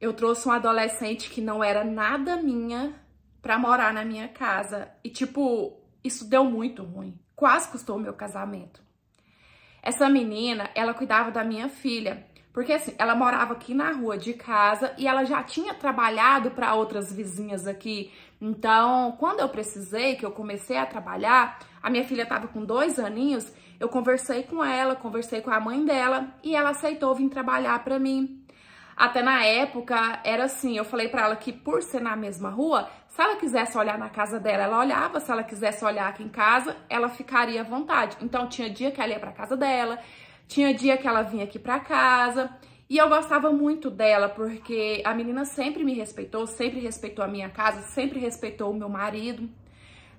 eu trouxe uma adolescente que não era nada minha pra morar na minha casa. E, tipo, isso deu muito ruim. Quase custou o meu casamento. Essa menina, ela cuidava da minha filha. Porque, assim, ela morava aqui na rua de casa e ela já tinha trabalhado para outras vizinhas aqui. Então, quando eu precisei, que eu comecei a trabalhar, a minha filha tava com dois aninhos, eu conversei com ela, conversei com a mãe dela e ela aceitou vir trabalhar para mim. Até na época era assim, eu falei para ela que por ser na mesma rua, se ela quisesse olhar na casa dela, ela olhava, se ela quisesse olhar aqui em casa, ela ficaria à vontade. Então tinha dia que ela ia para casa dela, tinha dia que ela vinha aqui para casa. E eu gostava muito dela, porque a menina sempre me respeitou, sempre respeitou a minha casa, sempre respeitou o meu marido.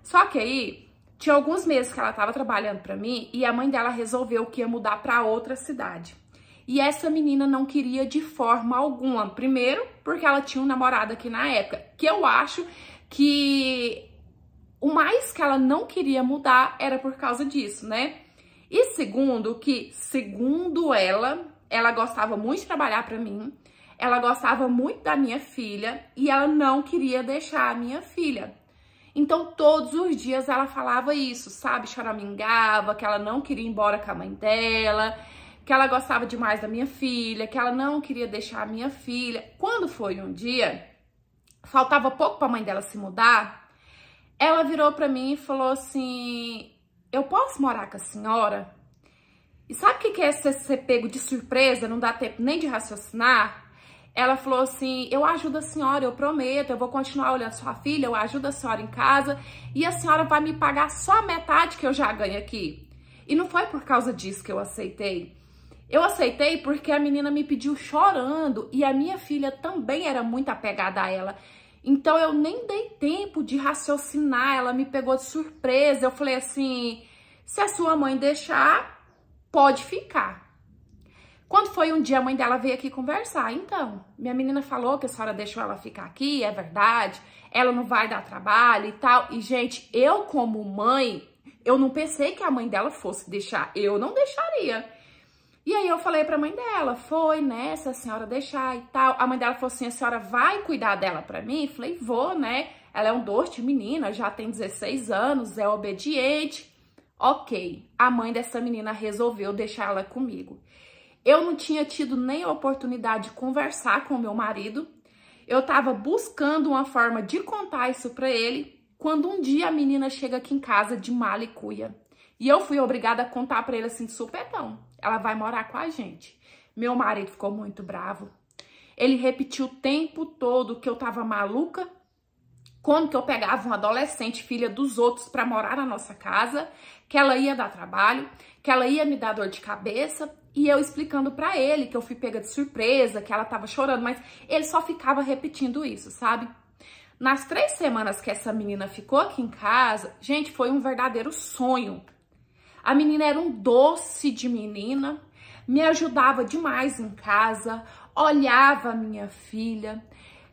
Só que aí, tinha alguns meses que ela estava trabalhando para mim e a mãe dela resolveu que ia mudar para outra cidade. E essa menina não queria de forma alguma. Primeiro, porque ela tinha um namorado aqui na época, que eu acho que o mais que ela não queria mudar era por causa disso, né? E segundo, que segundo ela, ela gostava muito de trabalhar para mim, ela gostava muito da minha filha e ela não queria deixar a minha filha. Então, todos os dias ela falava isso, sabe? Choramingava, que ela não queria ir embora com a mãe dela, que ela gostava demais da minha filha, que ela não queria deixar a minha filha. Quando foi um dia, faltava pouco para a mãe dela se mudar, ela virou para mim e falou assim: "Eu posso morar com a senhora?" E sabe o que é ser pego de surpresa, não dá tempo nem de raciocinar? Ela falou assim: Eu ajudo a senhora, eu prometo, eu vou continuar olhando sua filha, eu ajudo a senhora em casa e a senhora vai me pagar só a metade que eu já ganho aqui. E não foi por causa disso que eu aceitei. Eu aceitei porque a menina me pediu chorando e a minha filha também era muito apegada a ela. Então eu nem dei tempo de raciocinar, ela me pegou de surpresa. Eu falei assim: se a sua mãe deixar, pode ficar. Quando foi um dia, a mãe dela veio aqui conversar. Então, minha menina falou que a senhora deixou ela ficar aqui, é verdade, ela não vai dar trabalho e tal. E, gente, eu, como mãe, eu não pensei que a mãe dela fosse deixar. Eu não deixaria. E aí eu falei pra mãe dela, foi, né, se a senhora deixar e tal. A mãe dela falou assim, a senhora vai cuidar dela pra mim? Falei, vou, né? Ela é um doce menina, já tem 16 anos, é obediente. Ok, a mãe dessa menina resolveu deixar ela comigo. Eu não tinha tido nem a oportunidade de conversar com meu marido. Eu tava buscando uma forma de contar isso pra ele, quando um dia a menina chega aqui em casa de mala e cuia. E eu fui obrigada a contar para ele assim de supetão. Ela vai morar com a gente. Meu marido ficou muito bravo. Ele repetiu o tempo todo que eu tava maluca, como que eu pegava uma adolescente, filha dos outros, para morar na nossa casa, que ela ia dar trabalho, que ela ia me dar dor de cabeça, e eu explicando para ele que eu fui pega de surpresa, que ela tava chorando, mas ele só ficava repetindo isso, sabe? Nas três semanas que essa menina ficou aqui em casa, gente, foi um verdadeiro sonho a menina era um doce de menina, me ajudava demais em casa, olhava a minha filha,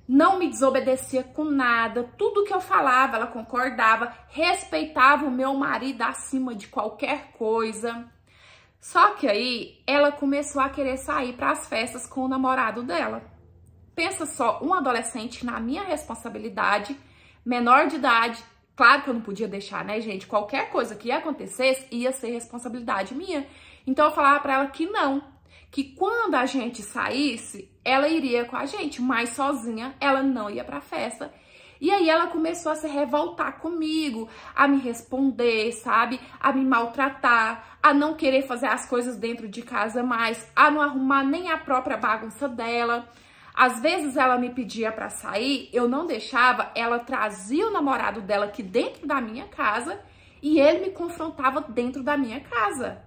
não me desobedecia com nada, tudo que eu falava ela concordava, respeitava o meu marido acima de qualquer coisa. Só que aí ela começou a querer sair para as festas com o namorado dela. Pensa só, um adolescente na minha responsabilidade, menor de idade, Claro que eu não podia deixar, né, gente? Qualquer coisa que acontecesse ia ser responsabilidade minha. Então eu falava para ela que não, que quando a gente saísse, ela iria com a gente, mas sozinha ela não ia para festa. E aí ela começou a se revoltar comigo, a me responder, sabe? A me maltratar, a não querer fazer as coisas dentro de casa mais, a não arrumar nem a própria bagunça dela. Às vezes ela me pedia para sair, eu não deixava, ela trazia o namorado dela aqui dentro da minha casa e ele me confrontava dentro da minha casa.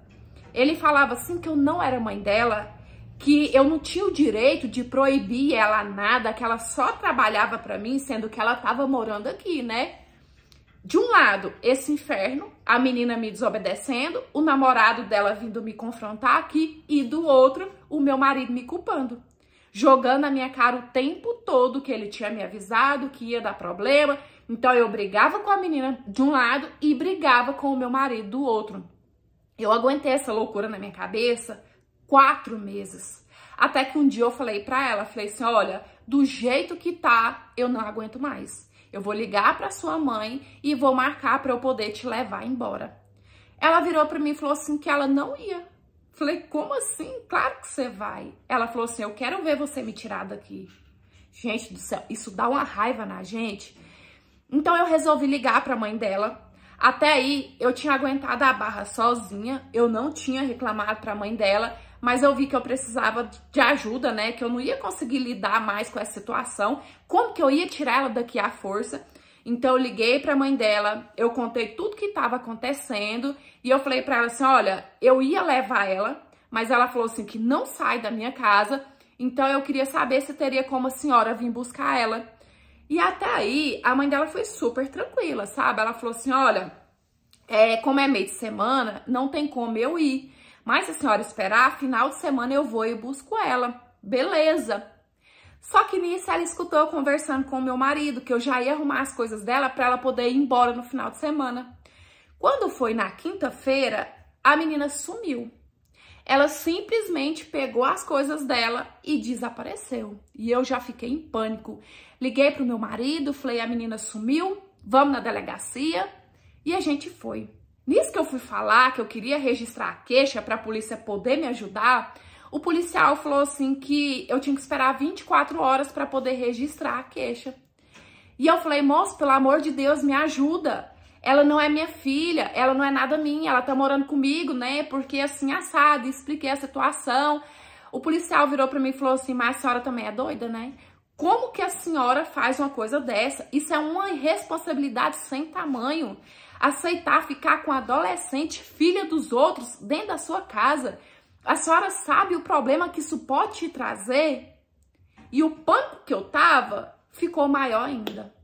Ele falava assim que eu não era mãe dela, que eu não tinha o direito de proibir ela nada, que ela só trabalhava para mim, sendo que ela estava morando aqui, né? De um lado, esse inferno, a menina me desobedecendo, o namorado dela vindo me confrontar aqui, e do outro, o meu marido me culpando jogando a minha cara o tempo todo que ele tinha me avisado que ia dar problema. Então eu brigava com a menina de um lado e brigava com o meu marido do outro. Eu aguentei essa loucura na minha cabeça quatro meses. Até que um dia eu falei pra ela, falei assim, olha, do jeito que tá, eu não aguento mais. Eu vou ligar pra sua mãe e vou marcar pra eu poder te levar embora. Ela virou pra mim e falou assim que ela não ia Falei, como assim? Claro que você vai. Ela falou assim, eu quero ver você me tirar daqui. Gente do céu, isso dá uma raiva na gente. Então eu resolvi ligar para a mãe dela. Até aí eu tinha aguentado a barra sozinha, eu não tinha reclamado para a mãe dela, mas eu vi que eu precisava de ajuda, né? Que eu não ia conseguir lidar mais com essa situação. Como que eu ia tirar ela daqui à força? Então eu liguei para a mãe dela, eu contei tudo que estava acontecendo e eu falei para ela assim: "Olha, eu ia levar ela, mas ela falou assim que não sai da minha casa, então eu queria saber se teria como a senhora vir buscar ela". E até aí a mãe dela foi super tranquila, sabe? Ela falou assim: "Olha, é, como é meio de semana, não tem como eu ir, mas se a senhora esperar, final de semana eu vou e busco ela". Beleza. Só que nisso ela escutou eu conversando com o meu marido, que eu já ia arrumar as coisas dela para ela poder ir embora no final de semana. Quando foi na quinta-feira, a menina sumiu. Ela simplesmente pegou as coisas dela e desapareceu. E eu já fiquei em pânico. Liguei pro meu marido, falei: a menina sumiu, vamos na delegacia. E a gente foi. Nisso que eu fui falar que eu queria registrar a queixa para a polícia poder me ajudar, o policial falou assim que eu tinha que esperar 24 horas para poder registrar a queixa. E eu falei, moço, pelo amor de Deus, me ajuda. Ela não é minha filha, ela não é nada minha, ela tá morando comigo, né? Porque assim, assado, expliquei a situação. O policial virou para mim e falou assim: Mas a senhora também é doida, né? Como que a senhora faz uma coisa dessa? Isso é uma irresponsabilidade sem tamanho. Aceitar ficar com adolescente, filha dos outros, dentro da sua casa. A senhora sabe o problema que isso pode te trazer? E o pânico que eu tava ficou maior ainda.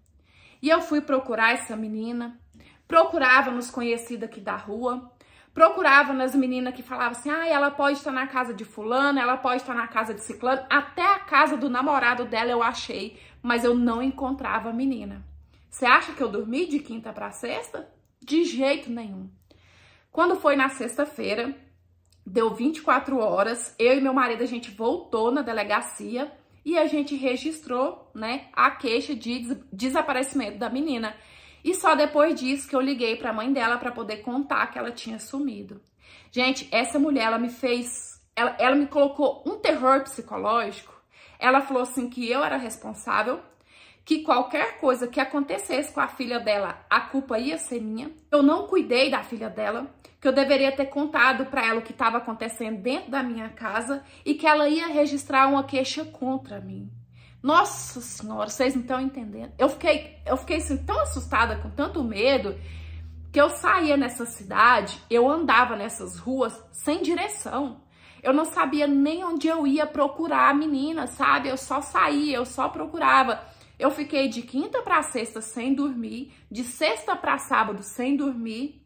E eu fui procurar essa menina, procurava nos conhecidos aqui da rua, procurava nas meninas que falavam assim, ah, ela pode estar na casa de fulano, ela pode estar na casa de ciclano, até a casa do namorado dela eu achei, mas eu não encontrava a menina. Você acha que eu dormi de quinta para sexta? De jeito nenhum. Quando foi na sexta-feira, Deu 24 horas, eu e meu marido a gente voltou na delegacia e a gente registrou, né, a queixa de des desaparecimento da menina. E só depois disso que eu liguei para a mãe dela para poder contar que ela tinha sumido. Gente, essa mulher ela me fez, ela, ela me colocou um terror psicológico. Ela falou assim que eu era responsável que qualquer coisa que acontecesse com a filha dela, a culpa ia ser minha. Eu não cuidei da filha dela, que eu deveria ter contado para ela o que estava acontecendo dentro da minha casa e que ela ia registrar uma queixa contra mim. Nossa senhora, vocês não estão entendendo. Eu fiquei, eu fiquei assim, tão assustada, com tanto medo, que eu saía nessa cidade, eu andava nessas ruas sem direção. Eu não sabia nem onde eu ia procurar a menina, sabe? Eu só saía, eu só procurava. Eu fiquei de quinta para sexta sem dormir, de sexta para sábado sem dormir.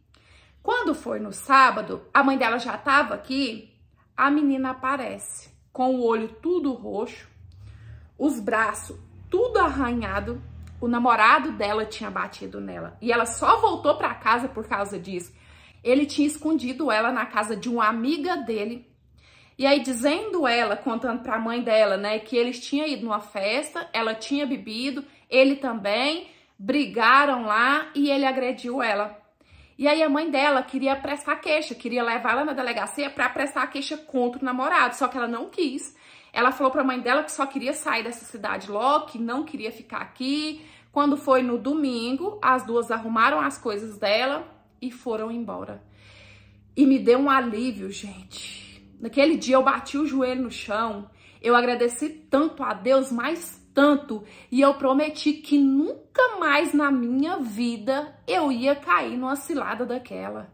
Quando foi no sábado, a mãe dela já estava aqui, a menina aparece com o olho tudo roxo, os braços tudo arranhado. O namorado dela tinha batido nela e ela só voltou para casa por causa disso. Ele tinha escondido ela na casa de uma amiga dele e aí, dizendo ela, contando para a mãe dela, né, que eles tinham ido numa festa, ela tinha bebido, ele também, brigaram lá e ele agrediu ela. E aí a mãe dela queria prestar queixa, queria levá-la na delegacia para prestar queixa contra o namorado, só que ela não quis. Ela falou para a mãe dela que só queria sair dessa cidade logo, que não queria ficar aqui. Quando foi no domingo, as duas arrumaram as coisas dela e foram embora. E me deu um alívio, gente Naquele dia eu bati o joelho no chão, eu agradeci tanto a Deus, mas tanto, e eu prometi que nunca mais na minha vida eu ia cair numa cilada daquela.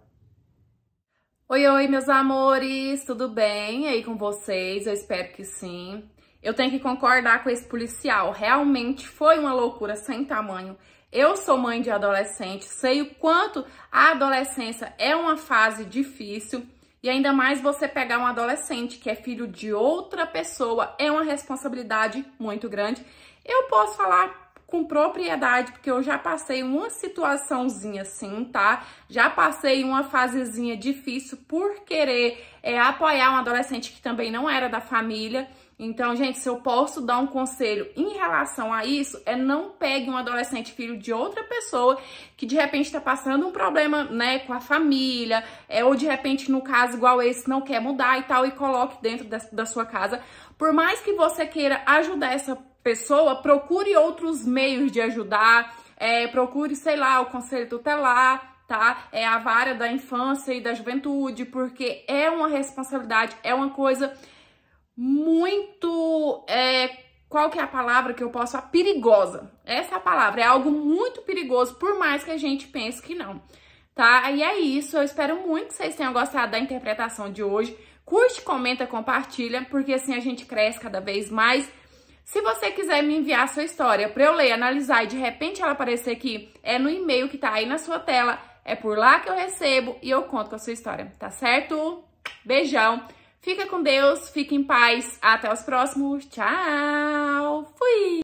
Oi, oi, meus amores, tudo bem aí com vocês? Eu espero que sim. Eu tenho que concordar com esse policial, realmente foi uma loucura sem tamanho. Eu sou mãe de adolescente, sei o quanto a adolescência é uma fase difícil e ainda mais você pegar um adolescente que é filho de outra pessoa, é uma responsabilidade muito grande. Eu posso falar com propriedade, porque eu já passei uma situaçãozinha assim, tá? Já passei uma fasezinha difícil por querer é, apoiar um adolescente que também não era da família. Então, gente, se eu posso dar um conselho em relação a isso, é não pegue um adolescente filho de outra pessoa que de repente está passando um problema, né, com a família, é, ou de repente, no caso igual esse, não quer mudar e tal, e coloque dentro da, da sua casa. Por mais que você queira ajudar essa pessoa, procure outros meios de ajudar, é, procure, sei lá, o conselho tutelar, tá? É a vara da infância e da juventude, porque é uma responsabilidade, é uma coisa muito. É, qual que é a palavra que eu posso? falar? perigosa. Essa palavra é algo muito perigoso, por mais que a gente pense que não. Tá? E é isso. Eu espero muito que vocês tenham gostado da interpretação de hoje. Curte, comenta, compartilha, porque assim a gente cresce cada vez mais. Se você quiser me enviar sua história para eu ler, analisar e de repente ela aparecer aqui, é no e-mail que tá aí na sua tela. É por lá que eu recebo e eu conto com a sua história, tá certo? Beijão! Fica com Deus, fique em paz. Até os próximos. Tchau. Fui.